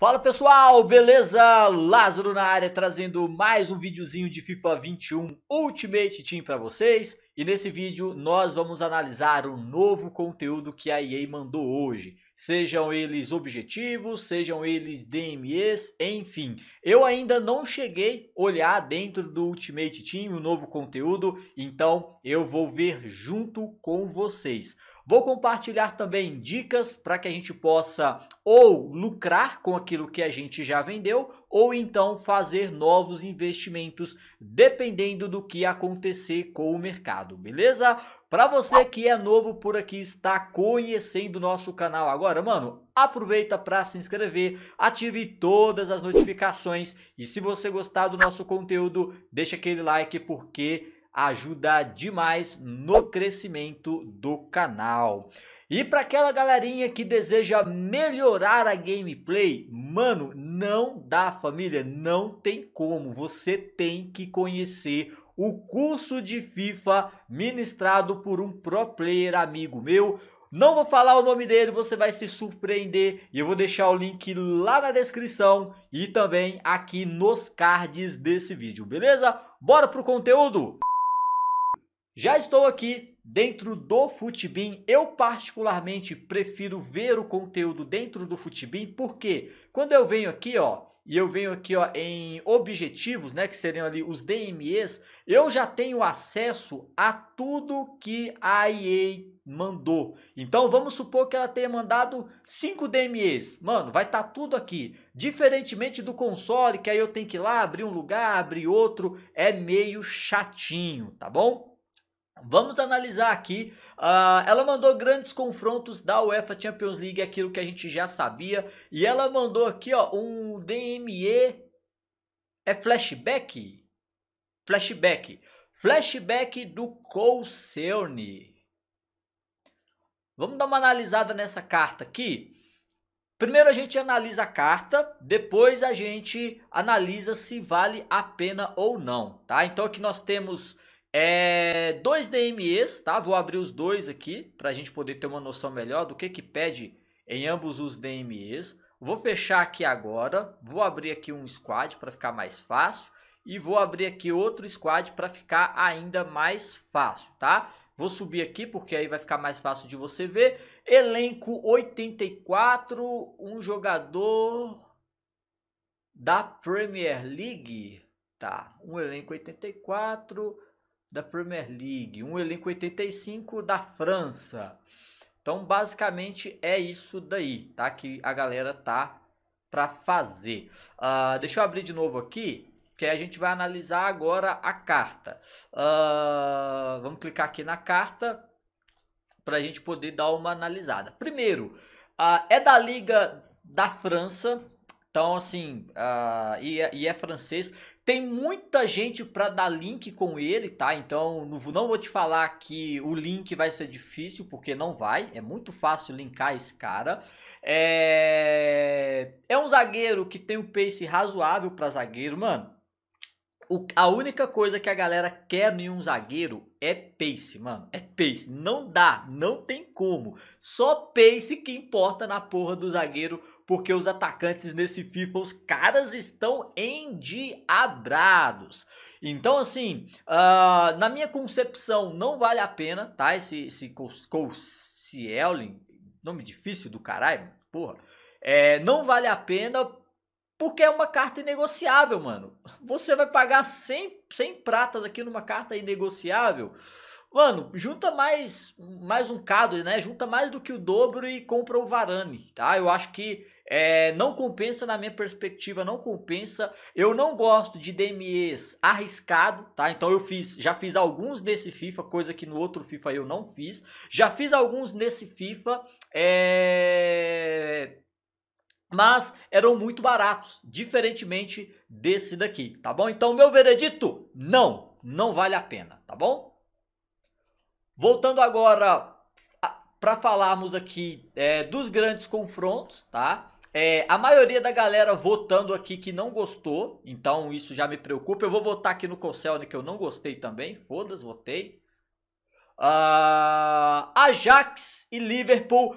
Fala pessoal, beleza? Lázaro na área trazendo mais um videozinho de FIFA 21 Ultimate Team para vocês. E nesse vídeo nós vamos analisar o novo conteúdo que a EA mandou hoje. Sejam eles objetivos, sejam eles DMEs, enfim. Eu ainda não cheguei a olhar dentro do Ultimate Team o novo conteúdo, então eu vou ver junto com vocês. Vou compartilhar também dicas para que a gente possa ou lucrar com aquilo que a gente já vendeu ou então fazer novos investimentos, dependendo do que acontecer com o mercado, beleza? Para você que é novo por aqui, está conhecendo nosso canal agora, mano, aproveita para se inscrever, ative todas as notificações e se você gostar do nosso conteúdo, deixa aquele like porque ajuda demais no crescimento do canal. E para aquela galerinha que deseja melhorar a gameplay, mano, não dá família, não tem como. Você tem que conhecer o curso de FIFA ministrado por um pro player amigo meu. Não vou falar o nome dele, você vai se surpreender. E eu vou deixar o link lá na descrição e também aqui nos cards desse vídeo, beleza? Bora pro conteúdo? Já estou aqui dentro do Futibin, Eu particularmente prefiro ver o conteúdo dentro do Futibin, porque quando eu venho aqui, ó, e eu venho aqui, ó, em objetivos, né, que seriam ali os DMEs, eu já tenho acesso a tudo que a EA mandou. Então vamos supor que ela tenha mandado 5 DMEs. Mano, vai estar tá tudo aqui. Diferentemente do console, que aí eu tenho que ir lá abrir um lugar, abrir outro, é meio chatinho, tá bom? Vamos analisar aqui. Uh, ela mandou grandes confrontos da UEFA Champions League, aquilo que a gente já sabia. E ela mandou aqui, ó, um DME. É flashback? Flashback. Flashback do Colseone. Vamos dar uma analisada nessa carta aqui. Primeiro a gente analisa a carta, depois a gente analisa se vale a pena ou não, tá? Então aqui nós temos é, dois DMEs, tá? Vou abrir os dois aqui para a gente poder ter uma noção melhor do que que pede em ambos os DMEs. Vou fechar aqui agora, vou abrir aqui um squad para ficar mais fácil e vou abrir aqui outro squad para ficar ainda mais fácil, tá? Vou subir aqui porque aí vai ficar mais fácil de você ver. Elenco 84, um jogador da Premier League, tá? Um elenco 84 da Premier League, um elenco 85 da França. Então, basicamente é isso daí, tá? Que a galera tá para fazer. Uh, deixa eu abrir de novo aqui, que a gente vai analisar agora a carta. Uh, vamos clicar aqui na carta para a gente poder dar uma analisada. Primeiro, uh, é da Liga da França, então assim, e é, e é francês. Tem muita gente para dar link com ele, tá? Então não, vou te falar que o link vai ser difícil, porque não vai. É muito fácil linkar esse cara. É, é um zagueiro que tem um pace razoável para zagueiro, mano. O, a única coisa que a galera quer em um zagueiro é pace, mano. É pace. Não dá, não tem como. Só pace que importa na porra do zagueiro, porque os atacantes nesse FIFA, os caras estão endiabrados. Então, assim, uh, na minha concepção, não vale a pena, tá? Esse, esse Koscielny, nome difícil do caralho, porra. É, não vale a pena porque é uma carta inegociável, mano. Você vai pagar 100, 100 pratas aqui numa carta inegociável. Mano, junta mais mais um cado, né? Junta mais do que o dobro e compra o Varane, tá? Eu acho que é, não compensa na minha perspectiva, não compensa. Eu não gosto de DMEs arriscado, tá? Então eu fiz, já fiz alguns nesse FIFA, coisa que no outro FIFA eu não fiz. Já fiz alguns nesse FIFA, é mas eram muito baratos, diferentemente desse daqui, tá bom? Então, meu veredito, não, não vale a pena, tá bom? Voltando agora para falarmos aqui é, dos grandes confrontos, tá? É, a maioria da galera votando aqui que não gostou, então isso já me preocupa. Eu vou votar aqui no Concelne que eu não gostei também, foda-se, votei. Uh, Ajax e Liverpool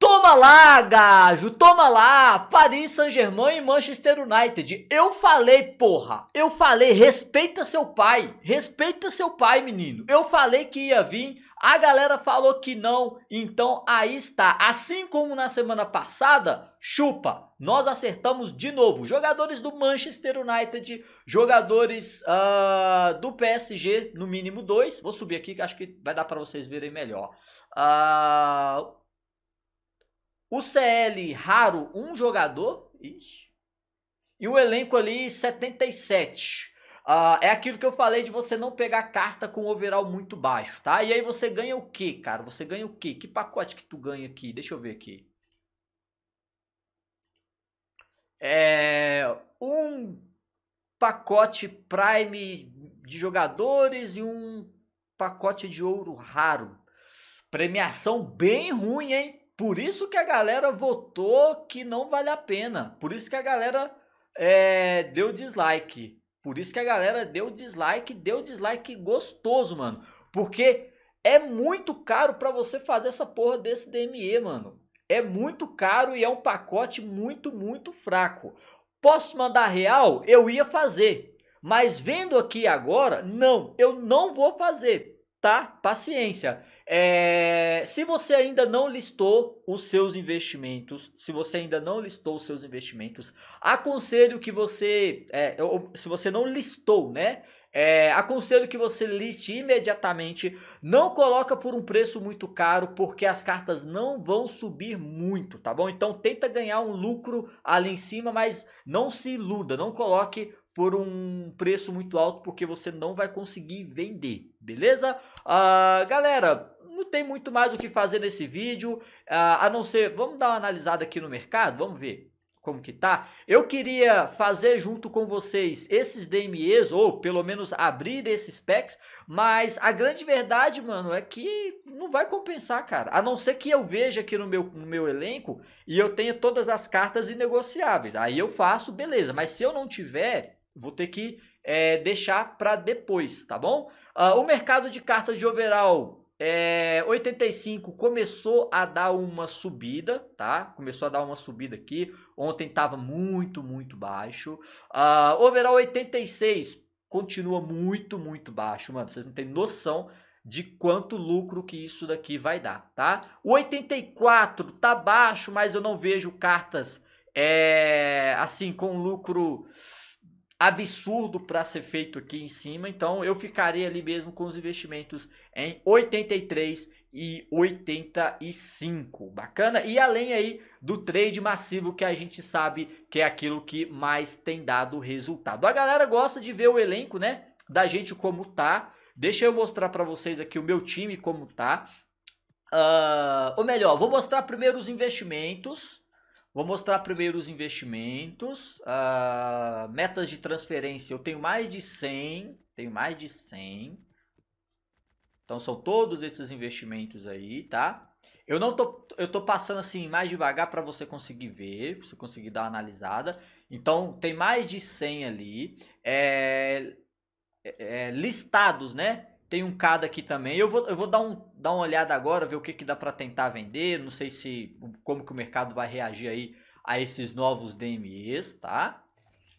Toma lá, gajo, toma lá, Paris Saint-Germain e Manchester United. Eu falei, porra, eu falei, respeita seu pai, respeita seu pai, menino. Eu falei que ia vir, a galera falou que não, então aí está. Assim como na semana passada, chupa, nós acertamos de novo. Jogadores do Manchester United, jogadores uh, do PSG, no mínimo dois. Vou subir aqui que acho que vai dar para vocês verem melhor. Uh, o CL raro, um jogador. Ixi. E o elenco ali, 77. Uh, ah, é aquilo que eu falei de você não pegar carta com overall muito baixo, tá? E aí você ganha o quê cara? Você ganha o quê Que pacote que tu ganha aqui? Deixa eu ver aqui. É um pacote Prime de jogadores e um pacote de ouro raro. Premiação bem ruim, hein? Por isso que a galera votou que não vale a pena. Por isso que a galera é, deu dislike. Por isso que a galera deu dislike, deu dislike gostoso, mano. Porque é muito caro para você fazer essa porra desse DME, mano. É muito caro e é um pacote muito, muito fraco. Posso mandar real? Eu ia fazer. Mas vendo aqui agora, não, eu não vou fazer, tá? Paciência. É, se você ainda não listou os seus investimentos, se você ainda não listou os seus investimentos, aconselho que você, é, se você não listou, né? É, aconselho que você liste imediatamente. Não coloca por um preço muito caro, porque as cartas não vão subir muito, tá bom? Então tenta ganhar um lucro ali em cima, mas não se iluda, não coloque por um preço muito alto, porque você não vai conseguir vender, beleza? Uh, galera, tem muito mais o que fazer nesse vídeo, ah, a não ser, vamos dar uma analisada aqui no mercado, vamos ver como que tá. Eu queria fazer junto com vocês esses DMEs, ou pelo menos abrir esses packs, mas a grande verdade, mano, é que não vai compensar, cara. A não ser que eu veja aqui no meu, no meu elenco e eu tenha todas as cartas inegociáveis. Aí eu faço, beleza, mas se eu não tiver, vou ter que é, deixar para depois, tá bom? Uh, o mercado de cartas de overall é, 85 começou a dar uma subida, tá? Começou a dar uma subida aqui. Ontem tava muito, muito baixo. Uh, overall 86 continua muito, muito baixo, mano. Vocês não têm noção de quanto lucro que isso daqui vai dar, tá? O 84 tá baixo, mas eu não vejo cartas é, assim com lucro absurdo para ser feito aqui em cima, então eu ficaria ali mesmo com os investimentos em 83 e 85. Bacana? E além aí do trade massivo que a gente sabe que é aquilo que mais tem dado resultado. A galera gosta de ver o elenco, né, da gente como tá. Deixa eu mostrar para vocês aqui o meu time como tá. Uh, ou melhor, vou mostrar primeiro os investimentos Vou mostrar primeiro os investimentos, uh, metas de transferência. Eu tenho mais de 100, tenho mais de 100. Então são todos esses investimentos aí, tá? Eu não tô, eu tô passando assim mais devagar para você conseguir ver, pra você conseguir dar uma analisada. Então tem mais de 100 ali, é, é, é, listados, né? Tem um CAD aqui também. Eu vou, eu vou dar, um, dar uma olhada agora, ver o que, que dá para tentar vender. Não sei se como que o mercado vai reagir aí a esses novos DMEs, tá?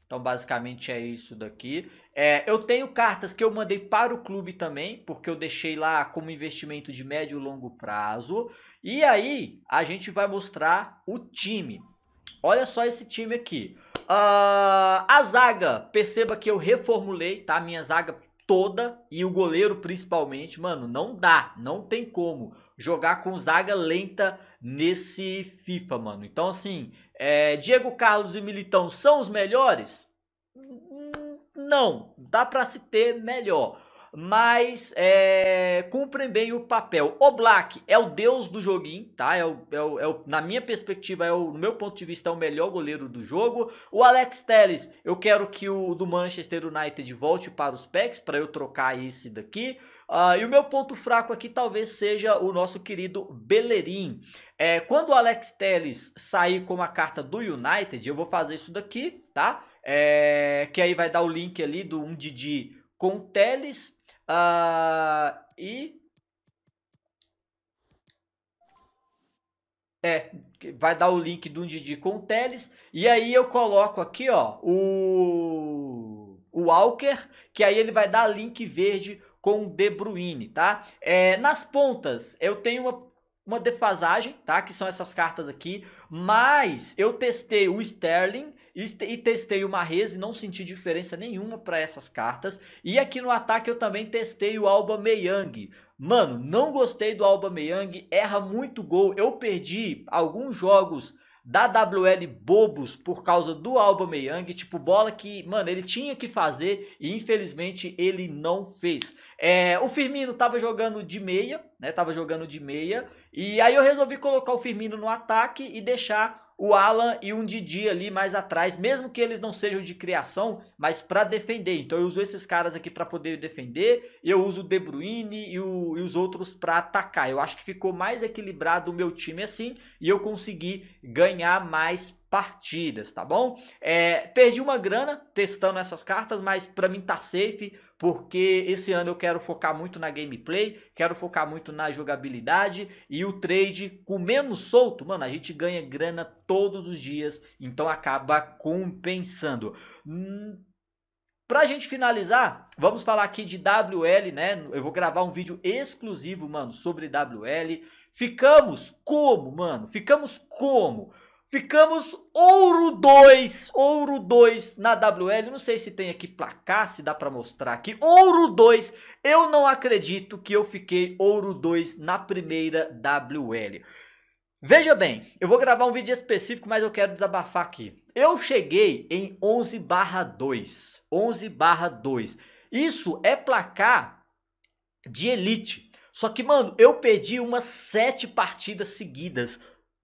Então, basicamente é isso daqui. É, eu tenho cartas que eu mandei para o clube também, porque eu deixei lá como investimento de médio e longo prazo. E aí, a gente vai mostrar o time. Olha só esse time aqui. Uh, a zaga, perceba que eu reformulei, tá? Minha zaga toda e o goleiro principalmente, mano, não dá, não tem como jogar com zaga lenta nesse FIFA, mano. Então, assim, é, Diego Carlos e Militão são os melhores? Não, dá para se ter melhor mas é, cumprem bem o papel. O Black é o deus do joguinho, tá? É o, é o, é o na minha perspectiva, é o, no meu ponto de vista, é o melhor goleiro do jogo. O Alex Telles, eu quero que o do Manchester United volte para os packs para eu trocar esse daqui. Uh, e o meu ponto fraco aqui talvez seja o nosso querido Bellerin. É, quando o Alex Telles sair com a carta do United, eu vou fazer isso daqui, tá? É, que aí vai dar o link ali do um Didi com o Teles Uh, e. É, vai dar o link do Didi com o Teles. E aí eu coloco aqui, ó, o, o Walker, que aí ele vai dar link verde com o De Bruyne, tá? É, nas pontas, eu tenho uma uma defasagem, tá? Que são essas cartas aqui. Mas eu testei o Sterling e, testei o Marrez e não senti diferença nenhuma para essas cartas. E aqui no ataque eu também testei o Alba Meyang. Mano, não gostei do Alba Meyang, erra muito gol. Eu perdi alguns jogos da WL bobos por causa do Alba Meyang, tipo bola que, mano, ele tinha que fazer e infelizmente ele não fez. É, o Firmino tava jogando de meia, né? Tava jogando de meia, e aí eu resolvi colocar o Firmino no ataque e deixar o Alan e um Didi ali mais atrás, mesmo que eles não sejam de criação, mas para defender. Então eu uso esses caras aqui para poder defender, eu uso o De Bruyne e, o, e os outros para atacar. Eu acho que ficou mais equilibrado o meu time assim e eu consegui ganhar mais partidas, tá bom? É, perdi uma grana testando essas cartas, mas para mim tá safe, porque esse ano eu quero focar muito na gameplay, quero focar muito na jogabilidade e o trade com menos solto, mano, a gente ganha grana todos os dias, então acaba compensando. Hum... Pra gente finalizar, vamos falar aqui de WL, né? Eu vou gravar um vídeo exclusivo, mano, sobre WL. Ficamos como, mano? Ficamos como? Ficamos ouro 2, ouro 2 na WL. Não sei se tem aqui placar, se dá para mostrar aqui. Ouro 2. Eu não acredito que eu fiquei ouro 2 na primeira WL. Veja bem, eu vou gravar um vídeo específico, mas eu quero desabafar aqui. Eu cheguei em 11 barra 2, 11 barra 2. Isso é placar de elite. Só que, mano, eu perdi umas sete partidas seguidas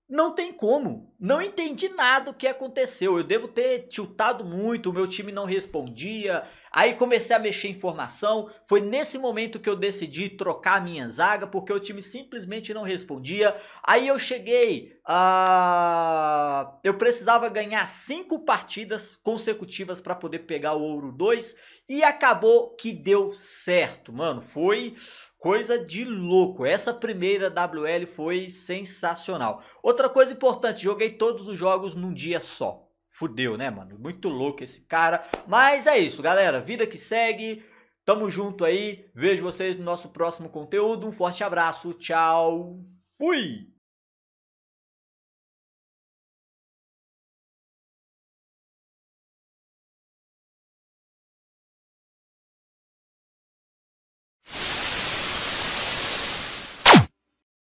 não tem como. Não entendi nada o que aconteceu. Eu devo ter tiltado muito, o meu time não respondia, Aí comecei a mexer em formação, foi nesse momento que eu decidi trocar minha zaga, porque o time simplesmente não respondia. Aí eu cheguei a... Ah, eu precisava ganhar cinco partidas consecutivas para poder pegar o Ouro 2 e acabou que deu certo, mano. Foi coisa de louco. Essa primeira WL foi sensacional. Outra coisa importante, joguei todos os jogos num dia só fudeu, né, mano? Muito louco esse cara. Mas é isso, galera. Vida que segue. Tamo junto aí. Vejo vocês no nosso próximo conteúdo. Um forte abraço. Tchau. Fui!